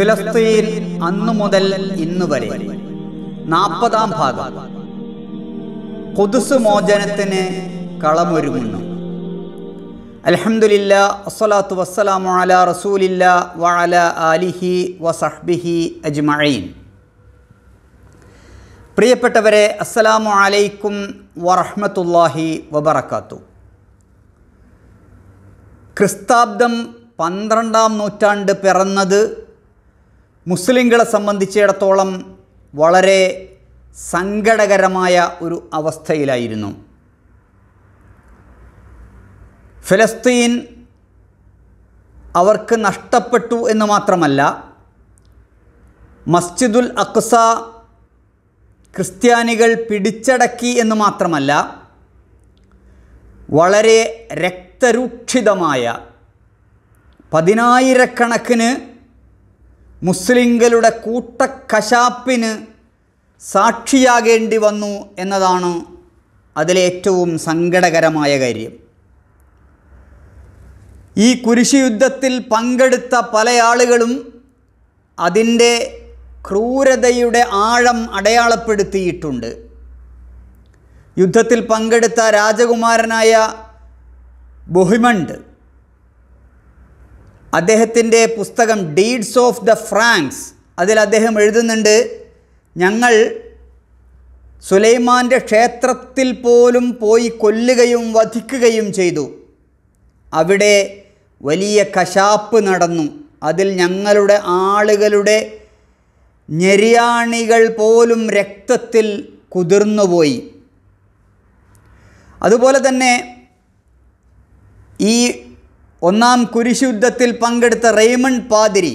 ഫിലസ്തീൻ അന്നു മുതൽ ഇന്നു വരെ നാൽപ്പതാം ഭാഗം കൊതുസ് മോചനത്തിന് കളമൊരുങ്ങുന്നു അലഹമുല്ല അസ്സലാത്തു വസ്സലാമു അല റസൂലില്ല വഅല ആലിഹി വസഹ്ബിഹി അജ്മഈൻ പ്രിയപ്പെട്ടവരെ അസ്സലാമു അലൈക്കും വറഹ്മത്തുള്ളാഹി വബറക്കാത്തു ക്രിസ്താബ്ദം പന്ത്രണ്ടാം നൂറ്റാണ്ട് പിറന്നത് മുസ്ലിങ്ങളെ സംബന്ധിച്ചിടത്തോളം വളരെ സങ്കടകരമായ ഒരു അവസ്ഥയിലായിരുന്നു ഫലസ്തീൻ അവർക്ക് നഷ്ടപ്പെട്ടു എന്ന് മാത്രമല്ല മസ്ജിദുൽ അക്സ ക്രിസ്ത്യാനികൾ പിടിച്ചടക്കി എന്ന് മാത്രമല്ല വളരെ രക്തരൂക്ഷിതമായ പതിനായിരക്കണക്കിന് മുസ്ലിങ്ങളുടെ കൂട്ടക്കശാപ്പിന് സാക്ഷിയാകേണ്ടി വന്നു എന്നതാണ് അതിലെ ഏറ്റവും സങ്കടകരമായ കാര്യം ഈ കുരിശുയുദ്ധത്തിൽ പങ്കെടുത്ത പല ആളുകളും അതിൻ്റെ ക്രൂരതയുടെ ആഴം അടയാളപ്പെടുത്തിയിട്ടുണ്ട് യുദ്ധത്തിൽ പങ്കെടുത്ത രാജകുമാരനായ ബൊഹിമണ്ട് അദ്ദേഹത്തിൻ്റെ പുസ്തകം ഡീഡ്സ് ഓഫ് ദ ഫ്രാങ്ക്സ് അതിൽ അദ്ദേഹം എഴുതുന്നുണ്ട് ഞങ്ങൾ സുലൈമാൻ്റെ ക്ഷേത്രത്തിൽ പോലും പോയി കൊല്ലുകയും വധിക്കുകയും ചെയ്തു അവിടെ വലിയ കശാപ്പ് നടന്നു അതിൽ ഞങ്ങളുടെ ആളുകളുടെ ഞെരിയാണികൾ പോലും രക്തത്തിൽ കുതിർന്നുപോയി അതുപോലെ തന്നെ ഈ ഒന്നാം കുരിശുദ്ധത്തിൽ പങ്കെടുത്ത റെയ്മൺ പാതിരി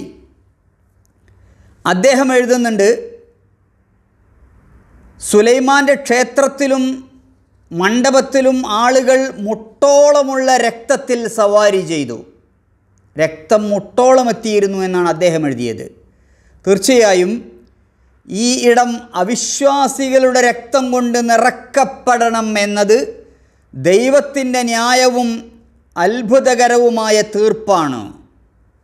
അദ്ദേഹം എഴുതുന്നുണ്ട് സുലൈമാൻ്റെ ക്ഷേത്രത്തിലും മണ്ഡപത്തിലും ആളുകൾ മുട്ടോളമുള്ള രക്തത്തിൽ സവാരി ചെയ്തു രക്തം മുട്ടോളം എത്തിയിരുന്നു എന്നാണ് അദ്ദേഹം എഴുതിയത് തീർച്ചയായും ഈ ഇടം അവിശ്വാസികളുടെ രക്തം കൊണ്ട് നിറക്കപ്പെടണം എന്നത് ദൈവത്തിൻ്റെ ന്യായവും അത്ഭുതകരവുമായ തീർപ്പാണ്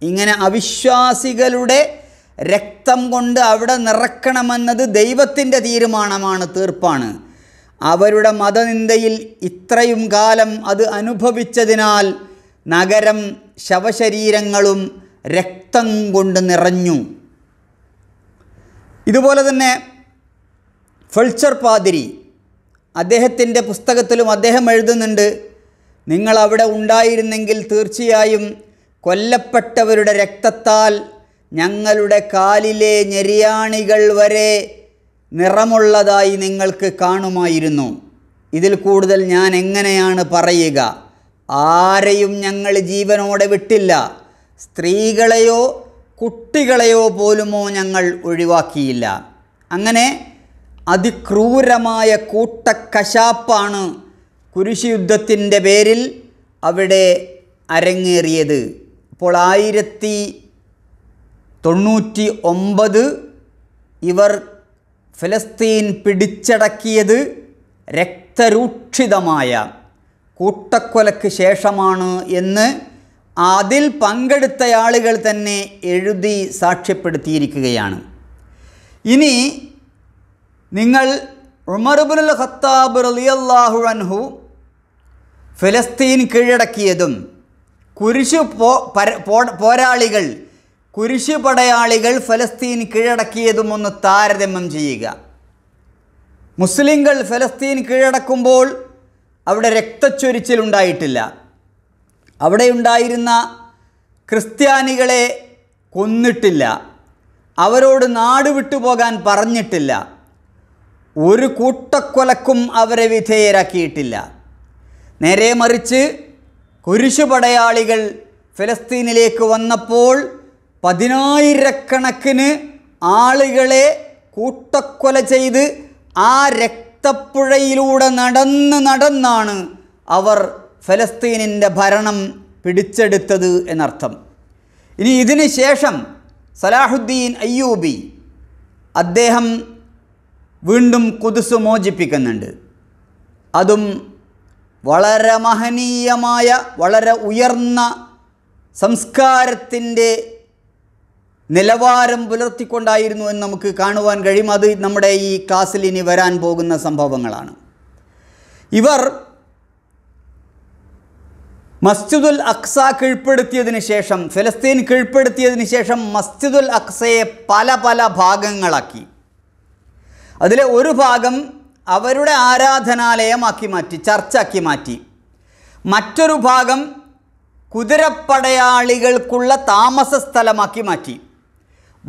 ഇങ്ങനെ അവിശ്വാസികളുടെ രക്തം കൊണ്ട് അവിടെ നിറക്കണമെന്നത് ദൈവത്തിൻ്റെ തീരുമാനമാണ് തീർപ്പാണ് അവരുടെ മതനിന്ദയിൽ ഇത്രയും കാലം അത് അനുഭവിച്ചതിനാൽ നഗരം ശവശരീരങ്ങളും രക്തം കൊണ്ട് നിറഞ്ഞു ഇതുപോലെ തന്നെ ഫൾച്ചർ പാതിരി അദ്ദേഹത്തിൻ്റെ പുസ്തകത്തിലും അദ്ദേഹം എഴുതുന്നുണ്ട് നിങ്ങൾ അവിടെ ഉണ്ടായിരുന്നെങ്കിൽ തീർച്ചയായും കൊല്ലപ്പെട്ടവരുടെ രക്തത്താൽ ഞങ്ങളുടെ കാലിലെ ഞെരിയാണികൾ വരെ നിറമുള്ളതായി നിങ്ങൾക്ക് കാണുമായിരുന്നു ഇതിൽ കൂടുതൽ ഞാൻ എങ്ങനെയാണ് പറയുക ആരെയും ഞങ്ങൾ ജീവനോടെ വിട്ടില്ല സ്ത്രീകളെയോ കുട്ടികളെയോ പോലുമോ ഞങ്ങൾ ഒഴിവാക്കിയില്ല അങ്ങനെ അതിക്രൂരമായ കൂട്ടക്കശാപ്പാണ് കുരിശി യുദ്ധത്തിൻ്റെ പേരിൽ അവിടെ അരങ്ങേറിയത് അപ്പോൾ ആയിരത്തി തൊണ്ണൂറ്റി ഒമ്പത് ഇവർ ഫലസ്തീൻ പിടിച്ചടക്കിയത് രക്തരൂക്ഷിതമായ കൂട്ടക്കൊലയ്ക്ക് ശേഷമാണ് എന്ന് അതിൽ പങ്കെടുത്ത ആളുകൾ തന്നെ എഴുതി സാക്ഷ്യപ്പെടുത്തിയിരിക്കുകയാണ് ഇനി നിങ്ങൾ ഉമർബുൽ ഖത്താബ് റലിയല്ലാഹു അൻഹു ഫലസ്തീൻ കീഴടക്കിയതും കുരിശു പോരാളികൾ കുരിശു പടയാളികൾ ഫലസ്തീൻ കീഴടക്കിയതും ഒന്ന് താരതമ്യം ചെയ്യുക മുസ്ലിങ്ങൾ ഫലസ്തീൻ കീഴടക്കുമ്പോൾ അവിടെ രക്തച്ചൊരിച്ചിലുണ്ടായിട്ടില്ല ഉണ്ടായിരുന്ന ക്രിസ്ത്യാനികളെ കൊന്നിട്ടില്ല അവരോട് നാട് വിട്ടുപോകാൻ പറഞ്ഞിട്ടില്ല ഒരു കൂട്ടക്കൊലക്കും അവരെ വിധേയരാക്കിയിട്ടില്ല നേരെ മറിച്ച് കുരിശുപടയാളികൾ ഫലസ്തീനിലേക്ക് വന്നപ്പോൾ പതിനായിരക്കണക്കിന് ആളുകളെ കൂട്ടക്കൊല ചെയ്ത് ആ രക്തപ്പുഴയിലൂടെ നടന്ന് നടന്നാണ് അവർ ഫലസ്തീനിൻ്റെ ഭരണം പിടിച്ചെടുത്തത് എന്നർത്ഥം ഇനി ഇതിന് ശേഷം സലാഹുദ്ദീൻ അയ്യൂബി അദ്ദേഹം വീണ്ടും കുതിസ് മോചിപ്പിക്കുന്നുണ്ട് അതും വളരെ മഹനീയമായ വളരെ ഉയർന്ന സംസ്കാരത്തിൻ്റെ നിലവാരം പുലർത്തിക്കൊണ്ടായിരുന്നു എന്ന് നമുക്ക് കാണുവാൻ കഴിയും അത് നമ്മുടെ ഈ ക്ലാസ്സിൽ ഇനി വരാൻ പോകുന്ന സംഭവങ്ങളാണ് ഇവർ മസ്ജിദുൽ അക്സ കീഴ്പ്പെടുത്തിയതിന് ശേഷം ഫലസ്തീൻ കീഴ്പ്പെടുത്തിയതിന് ശേഷം മസ്ജിദുൽ അക്സയെ പല പല ഭാഗങ്ങളാക്കി അതിലെ ഒരു ഭാഗം അവരുടെ ആരാധനാലയമാക്കി മാറ്റി ചർച്ചാക്കി മാറ്റി മറ്റൊരു ഭാഗം കുതിരപ്പടയാളികൾക്കുള്ള താമസ സ്ഥലമാക്കി മാറ്റി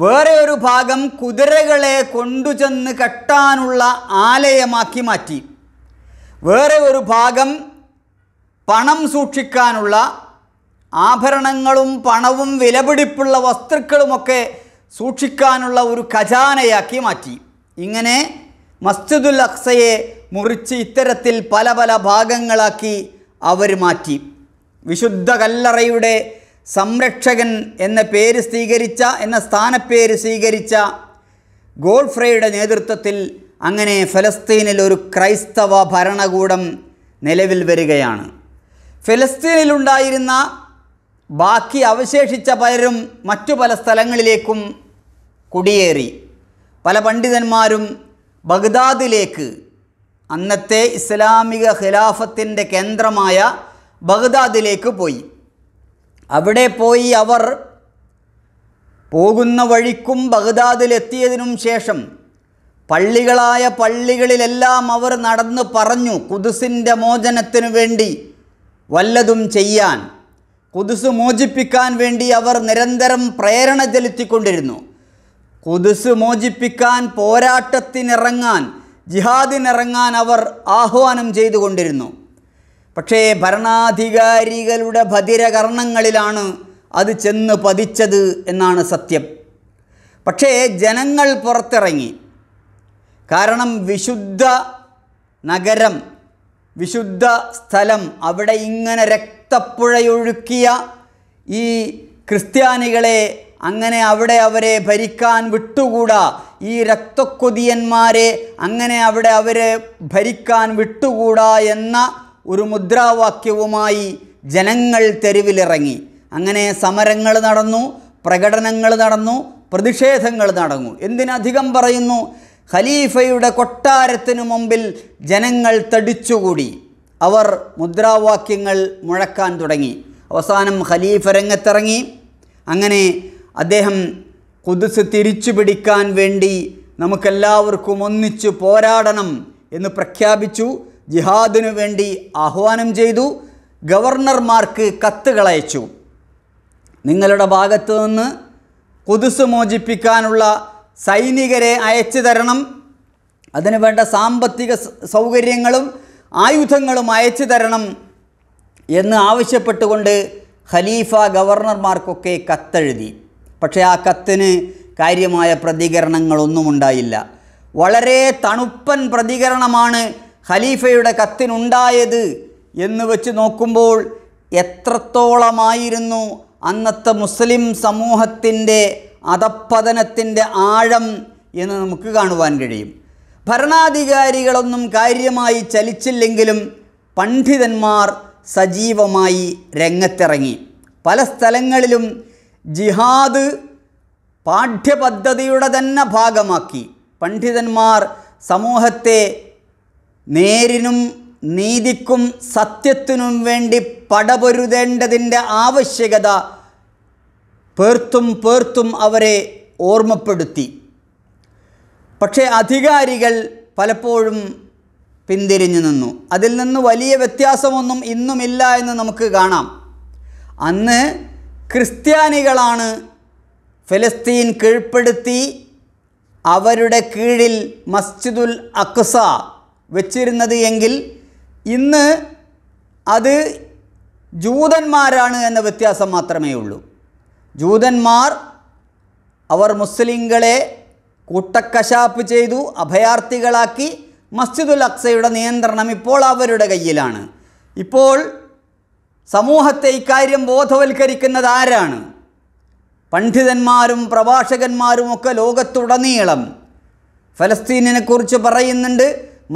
വേറെ ഒരു ഭാഗം കുതിരകളെ കൊണ്ടുചെന്ന് കെട്ടാനുള്ള ആലയമാക്കി മാറ്റി വേറെ ഒരു ഭാഗം പണം സൂക്ഷിക്കാനുള്ള ആഭരണങ്ങളും പണവും വിലപിടിപ്പുള്ള വസ്തുക്കളുമൊക്കെ സൂക്ഷിക്കാനുള്ള ഒരു ഖജാനയാക്കി മാറ്റി ഇങ്ങനെ മസ്ജിദുൽ അക്സയെ മുറിച്ച് ഇത്തരത്തിൽ പല പല ഭാഗങ്ങളാക്കി അവർ മാറ്റി വിശുദ്ധ കല്ലറയുടെ സംരക്ഷകൻ എന്ന പേര് സ്വീകരിച്ച എന്ന സ്ഥാനപ്പേര് സ്വീകരിച്ച ഗോൾഫ്രയുടെ നേതൃത്വത്തിൽ അങ്ങനെ ഫലസ്തീനിൽ ഒരു ക്രൈസ്തവ ഭരണകൂടം നിലവിൽ വരികയാണ് ഫലസ്തീനിലുണ്ടായിരുന്ന ബാക്കി അവശേഷിച്ച പലരും മറ്റു പല സ്ഥലങ്ങളിലേക്കും കുടിയേറി പല പണ്ഡിതന്മാരും ബഗ്ദാദിലേക്ക് അന്നത്തെ ഇസ്ലാമിക ഖിലാഫത്തിൻ്റെ കേന്ദ്രമായ ബഗ്ദാദിലേക്ക് പോയി അവിടെ പോയി അവർ പോകുന്ന വഴിക്കും ബഗ്ദാദിലെത്തിയതിനും ശേഷം പള്ളികളായ പള്ളികളിലെല്ലാം അവർ നടന്ന് പറഞ്ഞു കുതുസിൻ്റെ മോചനത്തിനു വേണ്ടി വല്ലതും ചെയ്യാൻ കുതുസ് മോചിപ്പിക്കാൻ വേണ്ടി അവർ നിരന്തരം പ്രേരണ ചെലുത്തിക്കൊണ്ടിരുന്നു കുതിസ് മോചിപ്പിക്കാൻ പോരാട്ടത്തിനിറങ്ങാൻ ജിഹാദിനിറങ്ങാൻ അവർ ആഹ്വാനം ചെയ്തുകൊണ്ടിരുന്നു പക്ഷേ ഭരണാധികാരികളുടെ ഭതിരകർണങ്ങളിലാണ് അത് ചെന്ന് പതിച്ചത് എന്നാണ് സത്യം പക്ഷേ ജനങ്ങൾ പുറത്തിറങ്ങി കാരണം വിശുദ്ധ നഗരം വിശുദ്ധ സ്ഥലം അവിടെ ഇങ്ങനെ രക്തപ്പുഴയൊഴുക്കിയ ഈ ക്രിസ്ത്യാനികളെ അങ്ങനെ അവിടെ അവരെ ഭരിക്കാൻ വിട്ടുകൂടാ ഈ രക്തക്കൊതിയന്മാരെ അങ്ങനെ അവിടെ അവരെ ഭരിക്കാൻ വിട്ടുകൂടാ എന്ന ഒരു മുദ്രാവാക്യവുമായി ജനങ്ങൾ തെരുവിലിറങ്ങി അങ്ങനെ സമരങ്ങൾ നടന്നു പ്രകടനങ്ങൾ നടന്നു പ്രതിഷേധങ്ങൾ നടന്നു എന്തിനധികം പറയുന്നു ഖലീഫയുടെ കൊട്ടാരത്തിനു മുമ്പിൽ ജനങ്ങൾ തടിച്ചുകൂടി അവർ മുദ്രാവാക്യങ്ങൾ മുഴക്കാൻ തുടങ്ങി അവസാനം ഖലീഫ രംഗത്തിറങ്ങി അങ്ങനെ അദ്ദേഹം കുതിസ് തിരിച്ചു പിടിക്കാൻ വേണ്ടി നമുക്കെല്ലാവർക്കും ഒന്നിച്ചു പോരാടണം എന്ന് പ്രഖ്യാപിച്ചു ജിഹാദിനു വേണ്ടി ആഹ്വാനം ചെയ്തു ഗവർണർമാർക്ക് കത്തുകളയച്ചു നിങ്ങളുടെ ഭാഗത്തു നിന്ന് കുതിസ് മോചിപ്പിക്കാനുള്ള സൈനികരെ അയച്ചു തരണം അതിനുവേണ്ട സാമ്പത്തിക സൗകര്യങ്ങളും ആയുധങ്ങളും അയച്ചു തരണം എന്ന് ആവശ്യപ്പെട്ടുകൊണ്ട് ഖലീഫ ഗവർണർമാർക്കൊക്കെ കത്തെഴുതി പക്ഷേ ആ കത്തിന് കാര്യമായ പ്രതികരണങ്ങളൊന്നും ഉണ്ടായില്ല വളരെ തണുപ്പൻ പ്രതികരണമാണ് ഖലീഫയുടെ കത്തിനുണ്ടായത് എന്ന് വെച്ച് നോക്കുമ്പോൾ എത്രത്തോളമായിരുന്നു അന്നത്തെ മുസ്ലിം സമൂഹത്തിൻ്റെ അധപ്പതനത്തിൻ്റെ ആഴം എന്ന് നമുക്ക് കാണുവാൻ കഴിയും ഭരണാധികാരികളൊന്നും കാര്യമായി ചലിച്ചില്ലെങ്കിലും പണ്ഡിതന്മാർ സജീവമായി രംഗത്തിറങ്ങി പല സ്ഥലങ്ങളിലും ജിഹാദ് പാഠ്യപദ്ധതിയുടെ തന്നെ ഭാഗമാക്കി പണ്ഡിതന്മാർ സമൂഹത്തെ നേരിനും നീതിക്കും സത്യത്തിനും വേണ്ടി പടപൊരുതേണ്ടതിൻ്റെ ആവശ്യകത പേർത്തും പേർത്തും അവരെ ഓർമ്മപ്പെടുത്തി പക്ഷേ അധികാരികൾ പലപ്പോഴും പിന്തിരിഞ്ഞു നിന്നു അതിൽ നിന്ന് വലിയ വ്യത്യാസമൊന്നും ഇന്നുമില്ല എന്ന് നമുക്ക് കാണാം അന്ന് ക്രിസ്ത്യാനികളാണ് ഫലസ്തീൻ കീഴ്പ്പെടുത്തി അവരുടെ കീഴിൽ മസ്ജിദുൽ അക്സ വെച്ചിരുന്നത് എങ്കിൽ ഇന്ന് അത് ജൂതന്മാരാണ് എന്ന വ്യത്യാസം മാത്രമേ ഉള്ളൂ ജൂതന്മാർ അവർ മുസ്ലിങ്ങളെ കൂട്ടക്കശാപ്പ് ചെയ്തു അഭയാർത്ഥികളാക്കി മസ്ജിദുൽ അക്സയുടെ നിയന്ത്രണം ഇപ്പോൾ അവരുടെ കയ്യിലാണ് ഇപ്പോൾ സമൂഹത്തെ ഇക്കാര്യം ബോധവൽക്കരിക്കുന്നത് ആരാണ് പണ്ഡിതന്മാരും പ്രഭാഷകന്മാരും ഒക്കെ ലോകത്തുടനീളം ഫലസ്തീനിനെക്കുറിച്ച് പറയുന്നുണ്ട്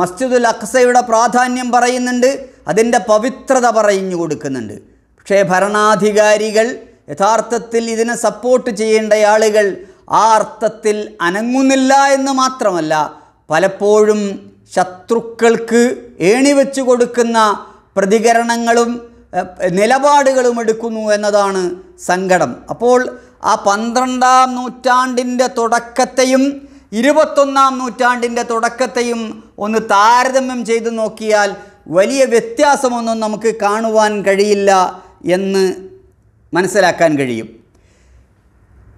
മസ്ജിദുൽ അക്സയുടെ പ്രാധാന്യം പറയുന്നുണ്ട് അതിൻ്റെ പവിത്രത പറഞ്ഞു കൊടുക്കുന്നുണ്ട് പക്ഷേ ഭരണാധികാരികൾ യഥാർത്ഥത്തിൽ ഇതിനെ സപ്പോർട്ട് ചെയ്യേണ്ട ആളുകൾ ആ അർത്ഥത്തിൽ അനങ്ങുന്നില്ല എന്ന് മാത്രമല്ല പലപ്പോഴും ശത്രുക്കൾക്ക് ഏണിവെച്ചു കൊടുക്കുന്ന പ്രതികരണങ്ങളും നിലപാടുകളും എടുക്കുന്നു എന്നതാണ് സങ്കടം അപ്പോൾ ആ പന്ത്രണ്ടാം നൂറ്റാണ്ടിൻ്റെ തുടക്കത്തെയും ഇരുപത്തൊന്നാം നൂറ്റാണ്ടിൻ്റെ തുടക്കത്തെയും ഒന്ന് താരതമ്യം ചെയ്തു നോക്കിയാൽ വലിയ വ്യത്യാസമൊന്നും നമുക്ക് കാണുവാൻ കഴിയില്ല എന്ന് മനസ്സിലാക്കാൻ കഴിയും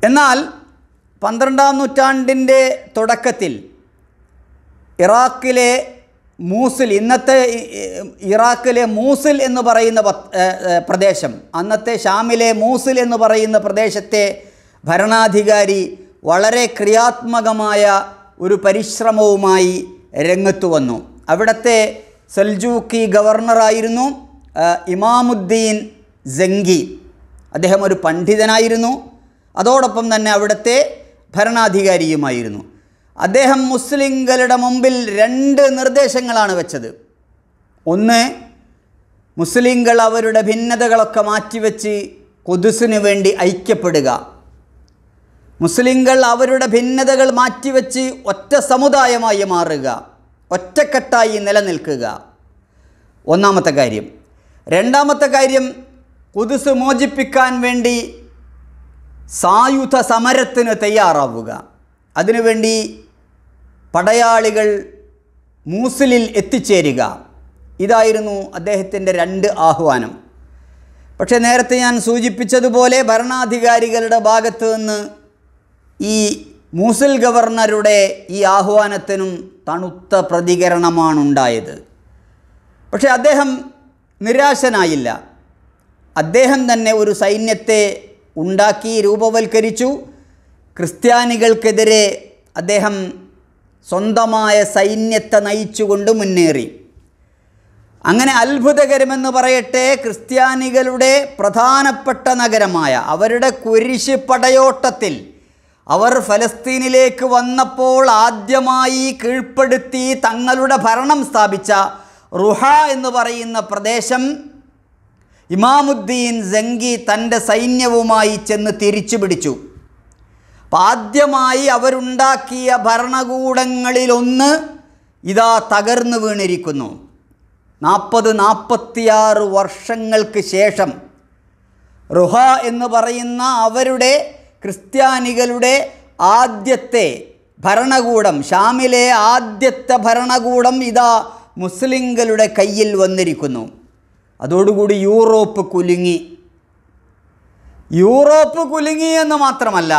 എന്നാൽ പന്ത്രണ്ടാം നൂറ്റാണ്ടിൻ്റെ തുടക്കത്തിൽ ഇറാഖിലെ മൂസിൽ ഇന്നത്തെ ഇറാഖിലെ മൂസിൽ എന്ന് പറയുന്ന പ്രദേശം അന്നത്തെ ഷാമിലെ മൂസിൽ എന്ന് പറയുന്ന പ്രദേശത്തെ ഭരണാധികാരി വളരെ ക്രിയാത്മകമായ ഒരു പരിശ്രമവുമായി രംഗത്ത് വന്നു അവിടുത്തെ സൽജൂക്കി ഗവർണറായിരുന്നു ഇമാമുദ്ദീൻ ജംഗി അദ്ദേഹം ഒരു പണ്ഡിതനായിരുന്നു അതോടൊപ്പം തന്നെ അവിടുത്തെ ഭരണാധികാരിയുമായിരുന്നു അദ്ദേഹം മുസ്ലിങ്ങളുടെ മുമ്പിൽ രണ്ട് നിർദ്ദേശങ്ങളാണ് വെച്ചത് ഒന്ന് മുസ്ലിങ്ങൾ അവരുടെ ഭിന്നതകളൊക്കെ മാറ്റിവെച്ച് കൊതുസിന് വേണ്ടി ഐക്യപ്പെടുക മുസ്ലിങ്ങൾ അവരുടെ ഭിന്നതകൾ മാറ്റിവെച്ച് ഒറ്റ സമുദായമായി മാറുക ഒറ്റക്കെട്ടായി നിലനിൽക്കുക ഒന്നാമത്തെ കാര്യം രണ്ടാമത്തെ കാര്യം കൊതുസ് മോചിപ്പിക്കാൻ വേണ്ടി സായുധ സമരത്തിന് തയ്യാറാവുക അതിനുവേണ്ടി പടയാളികൾ മൂസിലിൽ എത്തിച്ചേരുക ഇതായിരുന്നു അദ്ദേഹത്തിൻ്റെ രണ്ട് ആഹ്വാനം പക്ഷേ നേരത്തെ ഞാൻ സൂചിപ്പിച്ചതുപോലെ ഭരണാധികാരികളുടെ ഭാഗത്തു നിന്ന് ഈ മൂസിൽ ഗവർണറുടെ ഈ ആഹ്വാനത്തിനും തണുത്ത പ്രതികരണമാണുണ്ടായത് പക്ഷേ അദ്ദേഹം നിരാശനായില്ല അദ്ദേഹം തന്നെ ഒരു സൈന്യത്തെ ഉണ്ടാക്കി രൂപവൽക്കരിച്ചു ക്രിസ്ത്യാനികൾക്കെതിരെ അദ്ദേഹം സ്വന്തമായ സൈന്യത്തെ നയിച്ചുകൊണ്ട് മുന്നേറി അങ്ങനെ അത്ഭുതകരമെന്ന് പറയട്ടെ ക്രിസ്ത്യാനികളുടെ പ്രധാനപ്പെട്ട നഗരമായ അവരുടെ കുരിശ് പടയോട്ടത്തിൽ അവർ ഫലസ്തീനിലേക്ക് വന്നപ്പോൾ ആദ്യമായി കീഴ്പ്പെടുത്തി തങ്ങളുടെ ഭരണം സ്ഥാപിച്ച റുഹ എന്ന് പറയുന്ന പ്രദേശം ഇമാമുദ്ദീൻ സംഗി തൻ്റെ സൈന്യവുമായി ചെന്ന് തിരിച്ചു പിടിച്ചു അപ്പം ആദ്യമായി അവരുണ്ടാക്കിയ ഭരണകൂടങ്ങളിലൊന്ന് ഇതാ തകർന്നു വീണിരിക്കുന്നു നാൽപ്പത് നാൽപ്പത്തിയാറ് വർഷങ്ങൾക്ക് ശേഷം റുഹ എന്ന് പറയുന്ന അവരുടെ ക്രിസ്ത്യാനികളുടെ ആദ്യത്തെ ഭരണകൂടം ഷാമിലെ ആദ്യത്തെ ഭരണകൂടം ഇതാ മുസ്ലിങ്ങളുടെ കയ്യിൽ വന്നിരിക്കുന്നു അതോടുകൂടി യൂറോപ്പ് കുലുങ്ങി യൂറോപ്പ് കുലുങ്ങി എന്ന് മാത്രമല്ല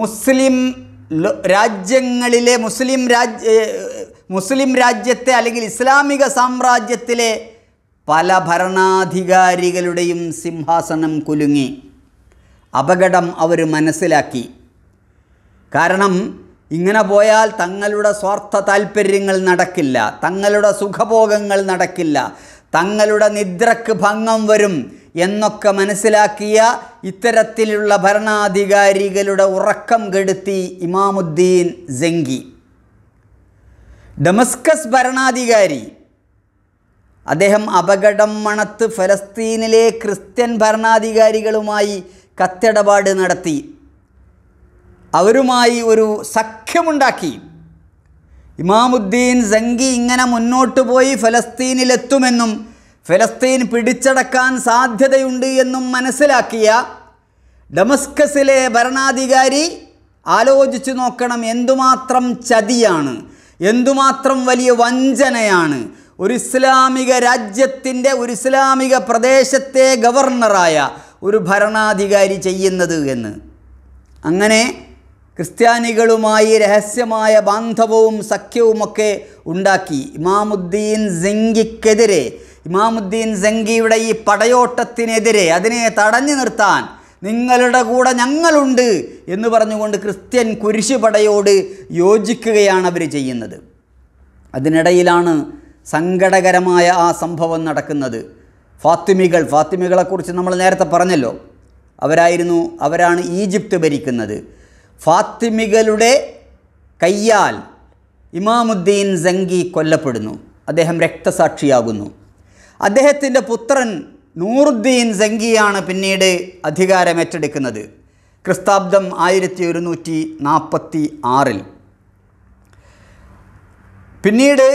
മുസ്ലിം രാജ്യങ്ങളിലെ മുസ്ലിം രാജ് മുസ്ലിം രാജ്യത്തെ അല്ലെങ്കിൽ ഇസ്ലാമിക സാമ്രാജ്യത്തിലെ പല ഭരണാധികാരികളുടെയും സിംഹാസനം കുലുങ്ങി അപകടം അവർ മനസ്സിലാക്കി കാരണം ഇങ്ങനെ പോയാൽ തങ്ങളുടെ സ്വാർത്ഥ താൽപ്പര്യങ്ങൾ നടക്കില്ല തങ്ങളുടെ സുഖഭോഗങ്ങൾ നടക്കില്ല തങ്ങളുടെ നിദ്രക്ക് ഭംഗം വരും എന്നൊക്കെ മനസ്സിലാക്കിയ ഇത്തരത്തിലുള്ള ഭരണാധികാരികളുടെ ഉറക്കം കെടുത്തി ഇമാമുദ്ദീൻ സെങ്കി ഡമസ്കസ് ഭരണാധികാരി അദ്ദേഹം അപകടം മണത്ത് ഫലസ്തീനിലെ ക്രിസ്ത്യൻ ഭരണാധികാരികളുമായി കത്തിടപാട് നടത്തി അവരുമായി ഒരു സഖ്യമുണ്ടാക്കി ഇമാമുദ്ദീൻ സംഗി ഇങ്ങനെ മുന്നോട്ട് പോയി ഫലസ്തീനിലെത്തുമെന്നും ഫലസ്തീൻ പിടിച്ചടക്കാൻ സാധ്യതയുണ്ട് എന്നും മനസ്സിലാക്കിയ ഡമസ്കസിലെ ഭരണാധികാരി ആലോചിച്ചു നോക്കണം എന്തുമാത്രം ചതിയാണ് എന്തുമാത്രം വലിയ വഞ്ചനയാണ് ഒരു ഇസ്ലാമിക രാജ്യത്തിൻ്റെ ഒരു ഇസ്ലാമിക പ്രദേശത്തെ ഗവർണറായ ഒരു ഭരണാധികാരി ചെയ്യുന്നത് എന്ന് അങ്ങനെ ക്രിസ്ത്യാനികളുമായി രഹസ്യമായ ബാന്ധവവും സഖ്യവുമൊക്കെ ഉണ്ടാക്കി ഇമാമുദ്ദീൻ സിംഗിക്കെതിരെ ഇമാമുദ്ദീൻ സംഗിയുടെ ഈ പടയോട്ടത്തിനെതിരെ അതിനെ തടഞ്ഞു നിർത്താൻ നിങ്ങളുടെ കൂടെ ഞങ്ങളുണ്ട് എന്ന് പറഞ്ഞുകൊണ്ട് ക്രിസ്ത്യൻ കുരിശുപടയോട് യോജിക്കുകയാണ് അവർ ചെയ്യുന്നത് അതിനിടയിലാണ് സങ്കടകരമായ ആ സംഭവം നടക്കുന്നത് ഫാത്തിമികൾ ഫാത്തിമികളെക്കുറിച്ച് നമ്മൾ നേരത്തെ പറഞ്ഞല്ലോ അവരായിരുന്നു അവരാണ് ഈജിപ്ത് ഭരിക്കുന്നത് ഫാത്തിമികളുടെ കയ്യാൽ ഇമാമുദ്ദീൻ സംഗി കൊല്ലപ്പെടുന്നു അദ്ദേഹം രക്തസാക്ഷിയാകുന്നു അദ്ദേഹത്തിൻ്റെ പുത്രൻ നൂറുദ്ദീൻ സംഗിയാണ് പിന്നീട് അധികാരമേറ്റെടുക്കുന്നത് ക്രിസ്താബ്ദം ആയിരത്തി ഒരുന്നൂറ്റി നാൽപ്പത്തി ആറിൽ പിന്നീട്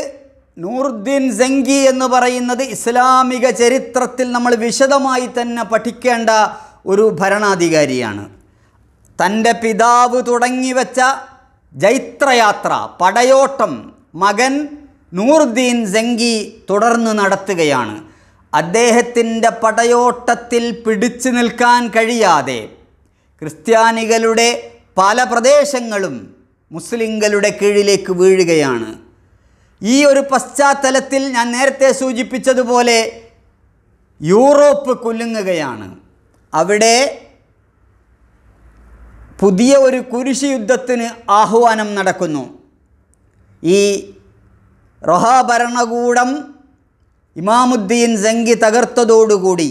നൂറുദ്ദീൻ സംഗി എന്ന് പറയുന്നത് ഇസ്ലാമിക ചരിത്രത്തിൽ നമ്മൾ വിശദമായി തന്നെ പഠിക്കേണ്ട ഒരു ഭരണാധികാരിയാണ് തൻ്റെ പിതാവ് തുടങ്ങിവെച്ച ജൈത്രയാത്ര പടയോട്ടം മകൻ നൂറുദ്ദീൻ സെങ്കി തുടർന്ന് നടത്തുകയാണ് അദ്ദേഹത്തിൻ്റെ പടയോട്ടത്തിൽ പിടിച്ചു നിൽക്കാൻ കഴിയാതെ ക്രിസ്ത്യാനികളുടെ പല പ്രദേശങ്ങളും മുസ്ലിങ്ങളുടെ കീഴിലേക്ക് വീഴുകയാണ് ഈ ഒരു പശ്ചാത്തലത്തിൽ ഞാൻ നേരത്തെ സൂചിപ്പിച്ചതുപോലെ യൂറോപ്പ് കുലുങ്ങുകയാണ് അവിടെ പുതിയ ഒരു കുരിശ് യുദ്ധത്തിന് ആഹ്വാനം നടക്കുന്നു ഈ റൊഹ ഭരണകൂടം ഇമാമുദ്ദീൻ സംഗി തകർത്തതോടുകൂടി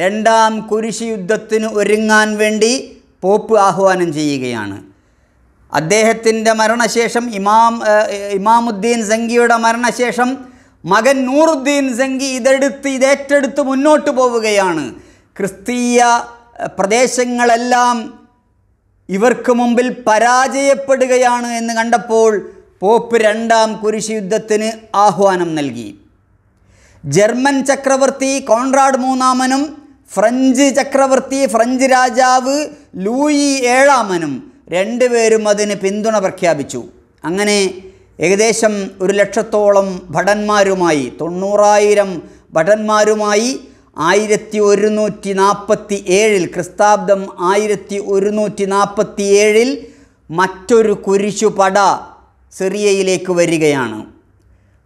രണ്ടാം കുരിശി യുദ്ധത്തിന് ഒരുങ്ങാൻ വേണ്ടി പോപ്പ് ആഹ്വാനം ചെയ്യുകയാണ് അദ്ദേഹത്തിൻ്റെ മരണശേഷം ഇമാം ഇമാമുദ്ദീൻ സംഗിയുടെ മരണശേഷം മകൻ നൂറുദ്ദീൻ സംഗി ഇതെടുത്ത് ഇതേറ്റെടുത്ത് മുന്നോട്ട് പോവുകയാണ് ക്രിസ്തീയ പ്രദേശങ്ങളെല്ലാം ഇവർക്ക് മുമ്പിൽ പരാജയപ്പെടുകയാണ് എന്ന് കണ്ടപ്പോൾ പോപ്പ് രണ്ടാം കുരിശ് യുദ്ധത്തിന് ആഹ്വാനം നൽകി ജർമ്മൻ ചക്രവർത്തി കോൺറാഡ് മൂന്നാമനും ഫ്രഞ്ച് ചക്രവർത്തി ഫ്രഞ്ച് രാജാവ് ലൂയി ഏഴാമനും രണ്ടുപേരും അതിന് പിന്തുണ പ്രഖ്യാപിച്ചു അങ്ങനെ ഏകദേശം ഒരു ലക്ഷത്തോളം ഭടന്മാരുമായി തൊണ്ണൂറായിരം ഭടന്മാരുമായി ആയിരത്തി ഒരുന്നൂറ്റി നാൽപ്പത്തി ഏഴിൽ ക്രിസ്താബ്ദം ആയിരത്തി ഒരുന്നൂറ്റി നാൽപ്പത്തി ഏഴിൽ മറ്റൊരു കുരിശുപട സിറിയയിലേക്ക് വരികയാണ്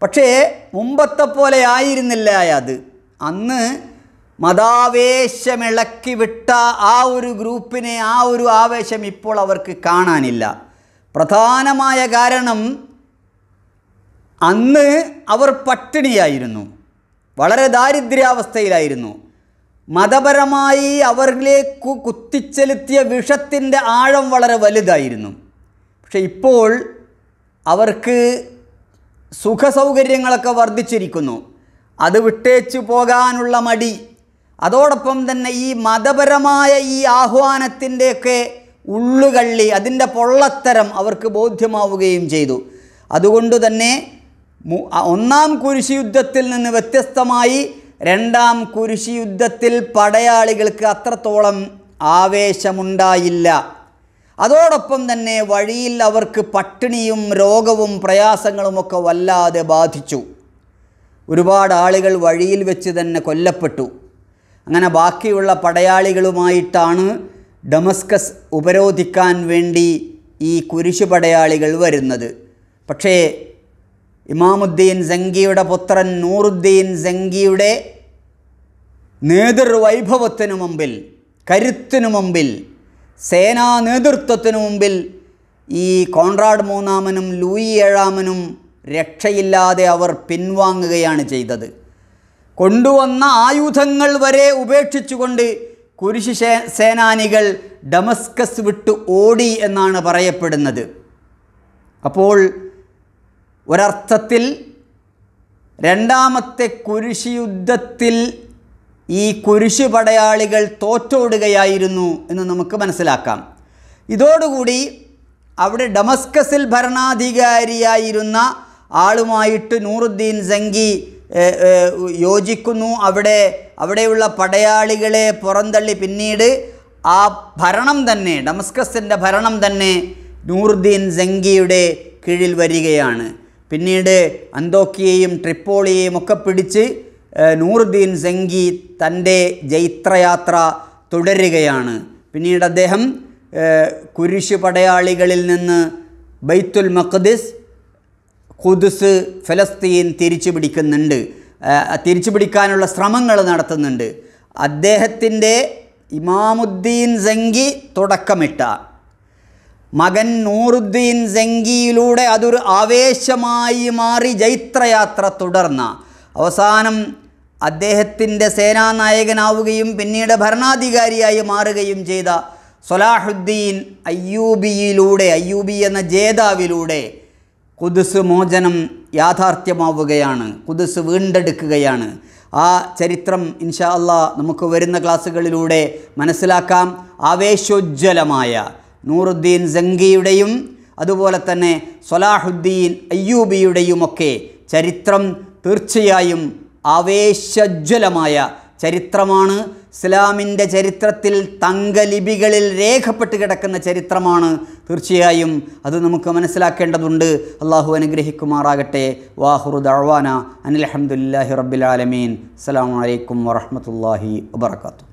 പക്ഷേ മുമ്പത്തെ പോലെ ആയിരുന്നില്ല അത് അന്ന് മതാവേശമിളക്കി വിട്ട ആ ഒരു ഗ്രൂപ്പിനെ ആ ഒരു ആവേശം ഇപ്പോൾ അവർക്ക് കാണാനില്ല പ്രധാനമായ കാരണം അന്ന് അവർ പട്ടിണിയായിരുന്നു വളരെ ദാരിദ്ര്യാവസ്ഥയിലായിരുന്നു മതപരമായി അവരിലേക്ക് കുത്തിച്ചെലുത്തിയ വിഷത്തിൻ്റെ ആഴം വളരെ വലുതായിരുന്നു പക്ഷേ ഇപ്പോൾ അവർക്ക് സുഖസൗകര്യങ്ങളൊക്കെ വർദ്ധിച്ചിരിക്കുന്നു അത് വിട്ടേച്ചു പോകാനുള്ള മടി അതോടൊപ്പം തന്നെ ഈ മതപരമായ ഈ ആഹ്വാനത്തിൻ്റെയൊക്കെ ഉള്ളുകള്ളി അതിൻ്റെ പൊള്ളത്തരം അവർക്ക് ബോധ്യമാവുകയും ചെയ്തു അതുകൊണ്ട് തന്നെ ഒന്നാം കുരിശി യുദ്ധത്തിൽ നിന്ന് വ്യത്യസ്തമായി രണ്ടാം കുരിശി യുദ്ധത്തിൽ പടയാളികൾക്ക് അത്രത്തോളം ആവേശമുണ്ടായില്ല അതോടൊപ്പം തന്നെ വഴിയിൽ അവർക്ക് പട്ടിണിയും രോഗവും പ്രയാസങ്ങളുമൊക്കെ വല്ലാതെ ബാധിച്ചു ഒരുപാട് ആളുകൾ വഴിയിൽ വെച്ച് തന്നെ കൊല്ലപ്പെട്ടു അങ്ങനെ ബാക്കിയുള്ള പടയാളികളുമായിട്ടാണ് ഡമസ്കസ് ഉപരോധിക്കാൻ വേണ്ടി ഈ കുരിശു പടയാളികൾ വരുന്നത് പക്ഷേ ഇമാമുദ്ദീൻ ജംഗിയുടെ പുത്രൻ നൂറുദ്ദീൻ ജംഗിയുടെ നേതൃവൈഭവത്തിനു മുമ്പിൽ കരുത്തിനു മുമ്പിൽ സേനാ നേതൃത്വത്തിനു മുമ്പിൽ ഈ കോൺറാഡ് മൂന്നാമനും ലൂയി ഏഴാമനും രക്ഷയില്ലാതെ അവർ പിൻവാങ്ങുകയാണ് ചെയ്തത് കൊണ്ടുവന്ന ആയുധങ്ങൾ വരെ ഉപേക്ഷിച്ചുകൊണ്ട് കുരിശ് സേനാനികൾ ഡമസ്കസ് വിട്ട് ഓടി എന്നാണ് പറയപ്പെടുന്നത് അപ്പോൾ ഒരർത്ഥത്തിൽ രണ്ടാമത്തെ കുരിശി യുദ്ധത്തിൽ ഈ കുരിശു പടയാളികൾ തോറ്റോടുകയായിരുന്നു എന്ന് നമുക്ക് മനസ്സിലാക്കാം ഇതോടുകൂടി അവിടെ ഡമസ്കസിൽ ഭരണാധികാരിയായിരുന്ന ആളുമായിട്ട് നൂറുദ്ദീൻ സംഗി യോജിക്കുന്നു അവിടെ അവിടെയുള്ള പടയാളികളെ പുറന്തള്ളി പിന്നീട് ആ ഭരണം തന്നെ ഡമസ്കസിൻ്റെ ഭരണം തന്നെ നൂറുദ്ദീൻ സംഗിയുടെ കീഴിൽ വരികയാണ് പിന്നീട് അന്തോക്കിയെയും ട്രിപ്പോളിയെയും ഒക്കെ പിടിച്ച് നൂറുദ്ദീൻ സെങ്കി തൻ്റെ ജൈത്രയാത്ര തുടരുകയാണ് പിന്നീട് അദ്ദേഹം കുരിശ് പടയാളികളിൽ നിന്ന് ബൈത്തുൽ മഖദിസ് ഖുദുസ് ഫലസ്തീൻ തിരിച്ചു പിടിക്കുന്നുണ്ട് തിരിച്ചു പിടിക്കാനുള്ള ശ്രമങ്ങൾ നടത്തുന്നുണ്ട് അദ്ദേഹത്തിൻ്റെ ഇമാമുദ്ദീൻ സെങ്കി തുടക്കമിട്ട മകൻ നൂറുദ്ദീൻ സെങ്കിയിലൂടെ അതൊരു ആവേശമായി മാറി ജൈത്രയാത്ര തുടർന്ന അവസാനം അദ്ദേഹത്തിൻ്റെ സേനാനായകനാവുകയും പിന്നീട് ഭരണാധികാരിയായി മാറുകയും ചെയ്ത സൊലാഹുദ്ദീൻ അയ്യൂബിയിലൂടെ അയ്യൂബി എന്ന ജേതാവിലൂടെ കുതിസ് മോചനം യാഥാർത്ഥ്യമാവുകയാണ് കുതിസ് വീണ്ടെടുക്കുകയാണ് ആ ചരിത്രം ഇൻഷാ അള്ളാ നമുക്ക് വരുന്ന ക്ലാസ്സുകളിലൂടെ മനസ്സിലാക്കാം ആവേശോജ്വലമായ നൂറുദ്ദീൻ ജംഗിയുടെയും അതുപോലെ തന്നെ സൊലാഹുദ്ദീൻ അയ്യൂബിയുടെയുമൊക്കെ ചരിത്രം തീർച്ചയായും ആവേശജ്വലമായ ചരിത്രമാണ് ഇസ്ലാമിൻ്റെ ചരിത്രത്തിൽ തങ്കലിപികളിൽ രേഖപ്പെട്ട് കിടക്കുന്ന ചരിത്രമാണ് തീർച്ചയായും അത് നമുക്ക് മനസ്സിലാക്കേണ്ടതുണ്ട് അള്ളാഹു അനുഗ്രഹിക്കുമാറാകട്ടെ വാഹുറു അനിൽ അനിൽഹമുല്ലാഹി റബ്ബിലാലമീൻ അസ്സാം വലൈക്കും വാഹമത്തല്ലാഹി വാത്തു